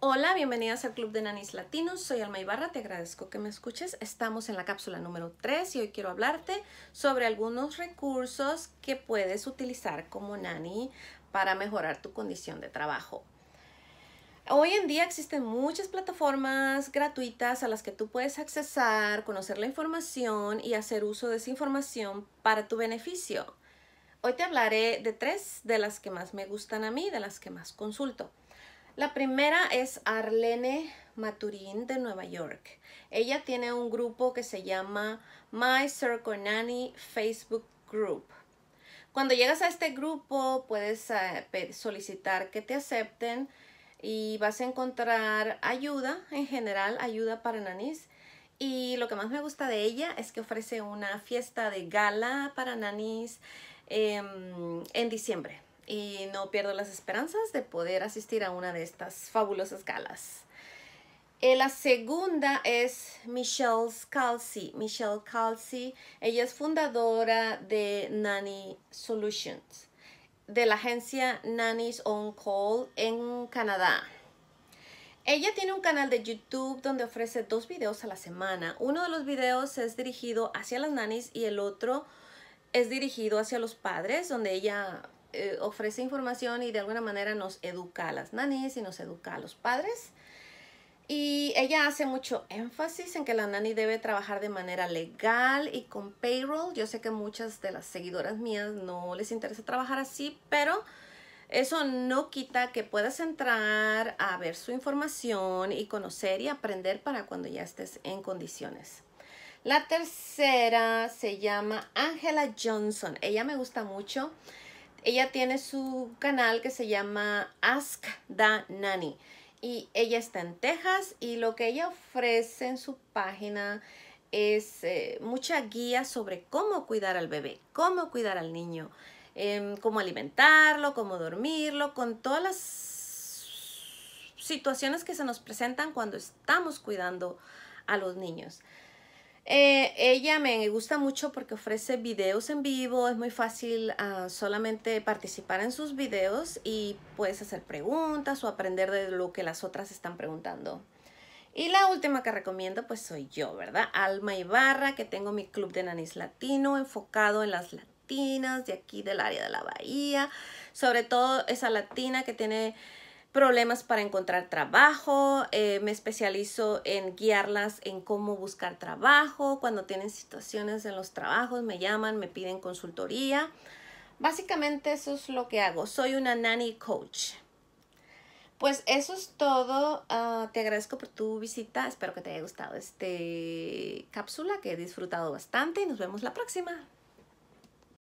Hola, bienvenidas al Club de Nanis Latinos. Soy Alma Ibarra, te agradezco que me escuches. Estamos en la cápsula número 3 y hoy quiero hablarte sobre algunos recursos que puedes utilizar como nani para mejorar tu condición de trabajo. Hoy en día existen muchas plataformas gratuitas a las que tú puedes accesar, conocer la información y hacer uso de esa información para tu beneficio. Hoy te hablaré de tres de las que más me gustan a mí, de las que más consulto. La primera es Arlene Maturín de Nueva York. Ella tiene un grupo que se llama My Circle Nanny Facebook Group. Cuando llegas a este grupo puedes eh, solicitar que te acepten y vas a encontrar ayuda, en general ayuda para nanis. Y lo que más me gusta de ella es que ofrece una fiesta de gala para nanis em, en diciembre y no pierdo las esperanzas de poder asistir a una de estas fabulosas galas. Eh, la segunda es Michelle Scalzi. Michelle Scalzi, ella es fundadora de Nanny Solutions, de la agencia Nannies On Call en Canadá. Ella tiene un canal de YouTube donde ofrece dos videos a la semana. Uno de los videos es dirigido hacia las nannies y el otro es dirigido hacia los padres, donde ella eh, ofrece información y de alguna manera nos educa a las nanis y nos educa a los padres. Y ella hace mucho énfasis en que la nani debe trabajar de manera legal y con payroll. Yo sé que muchas de las seguidoras mías no les interesa trabajar así, pero eso no quita que puedas entrar a ver su información y conocer y aprender para cuando ya estés en condiciones. La tercera se llama Angela Johnson. Ella me gusta mucho ella tiene su canal que se llama Ask the Nanny y ella está en Texas y lo que ella ofrece en su página es eh, mucha guía sobre cómo cuidar al bebé, cómo cuidar al niño, em, cómo alimentarlo, cómo dormirlo, con todas las situaciones que se nos presentan cuando estamos cuidando a los niños. Eh, ella me gusta mucho porque ofrece videos en vivo, es muy fácil ah, solamente participar en sus videos y puedes hacer preguntas o aprender de lo que las otras están preguntando. Y la última que recomiendo pues soy yo, ¿verdad? Alma Ibarra, que tengo mi club de nanis latino enfocado en las latinas de aquí del área de la bahía, sobre todo esa latina que tiene problemas para encontrar trabajo, eh, me especializo en guiarlas en cómo buscar trabajo, cuando tienen situaciones en los trabajos, me llaman, me piden consultoría. Básicamente eso es lo que hago, soy una nanny coach. Pues eso es todo, ah, te agradezco por tu visita, espero que te haya gustado este cápsula que he disfrutado bastante y nos vemos la próxima.